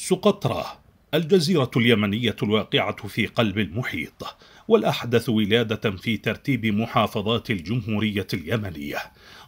سقطرى الجزيرة اليمنية الواقعة في قلب المحيط والأحدث ولادة في ترتيب محافظات الجمهورية اليمنية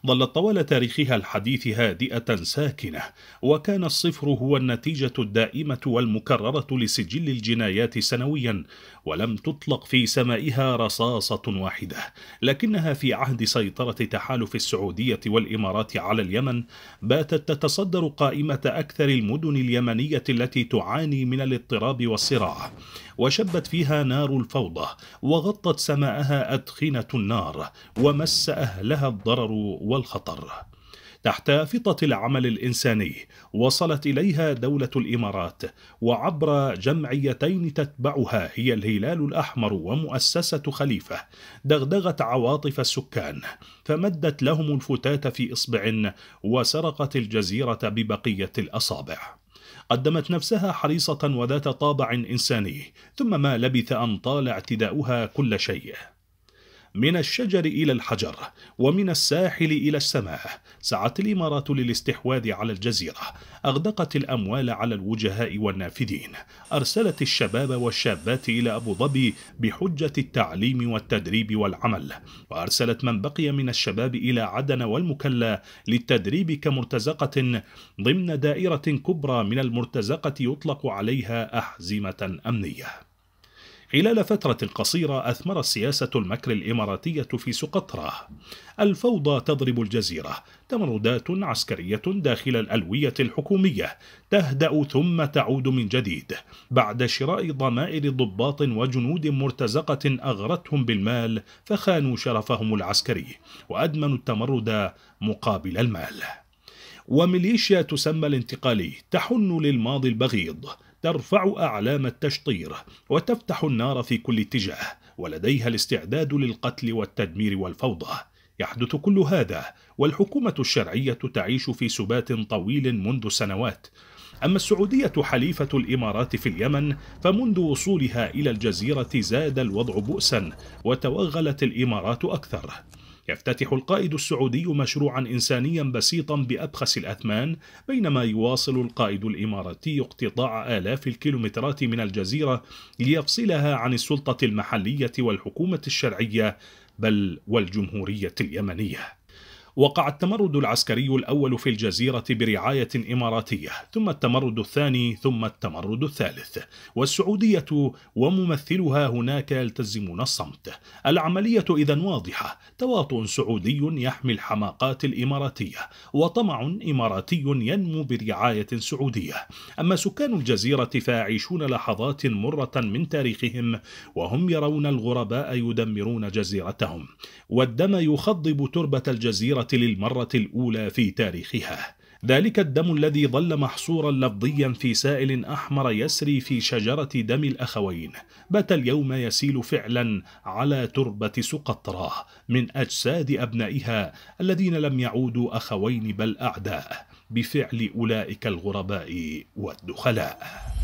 ظلت طوال تاريخها الحديث هادئة ساكنة وكان الصفر هو النتيجة الدائمة والمكررة لسجل الجنايات سنويا ولم تطلق في سمائها رصاصة واحدة لكنها في عهد سيطرة تحالف السعودية والإمارات على اليمن باتت تتصدر قائمة أكثر المدن اليمنية التي تعاني من الاضطراب والصراع وشبت فيها نار الفوضى وغطت سماءها أدخنة النار ومس أهلها الضرر والخطر تحت فطة العمل الإنساني وصلت إليها دولة الإمارات وعبر جمعيتين تتبعها هي الهلال الأحمر ومؤسسة خليفة دغدغت عواطف السكان فمدت لهم الفتات في إصبع وسرقت الجزيرة ببقية الأصابع قدمت نفسها حريصة وذات طابع إنساني ثم ما لبث أن طال اعتداؤها كل شيء من الشجر إلى الحجر ومن الساحل إلى السماء سعت الإمارات للاستحواذ على الجزيرة أغدقت الأموال على الوجهاء والنافذين أرسلت الشباب والشابات إلى أبو ظبي بحجة التعليم والتدريب والعمل وأرسلت من بقي من الشباب إلى عدن والمكلا للتدريب كمرتزقة ضمن دائرة كبرى من المرتزقة يطلق عليها أحزمة أمنية خلال فترة قصيرة أثمرت سياسة المكر الإماراتية في سقطرى الفوضى تضرب الجزيرة تمردات عسكرية داخل الألوية الحكومية تهدأ ثم تعود من جديد بعد شراء ضمائر ضباط وجنود مرتزقة أغرتهم بالمال فخانوا شرفهم العسكري وأدمنوا التمرد مقابل المال وميليشيا تسمى الانتقالي تحن للماضي البغيض ترفع أعلام التشطير وتفتح النار في كل اتجاه ولديها الاستعداد للقتل والتدمير والفوضى يحدث كل هذا والحكومة الشرعية تعيش في سبات طويل منذ سنوات أما السعودية حليفة الإمارات في اليمن فمنذ وصولها إلى الجزيرة زاد الوضع بؤسا وتوغلت الإمارات أكثر يفتتح القائد السعودي مشروعا إنسانيا بسيطا بأبخس الأثمان بينما يواصل القائد الإماراتي اقتطاع آلاف الكيلومترات من الجزيرة ليفصلها عن السلطة المحلية والحكومة الشرعية بل والجمهورية اليمنية وقع التمرد العسكري الأول في الجزيرة برعاية إماراتية ثم التمرد الثاني ثم التمرد الثالث والسعودية وممثلها هناك يلتزمون الصمت العملية إذا واضحة تواطؤ سعودي يحمي الحماقات الإماراتية وطمع إماراتي ينمو برعاية سعودية أما سكان الجزيرة فيعيشون لحظات مرة من تاريخهم وهم يرون الغرباء يدمرون جزيرتهم والدم يخضب تربة الجزيرة للمرة الأولى في تاريخها ذلك الدم الذي ظل محصورا لفظيا في سائل أحمر يسري في شجرة دم الأخوين بات اليوم يسيل فعلا على تربة سقطرى من أجساد أبنائها الذين لم يعودوا أخوين بل أعداء بفعل أولئك الغرباء والدخلاء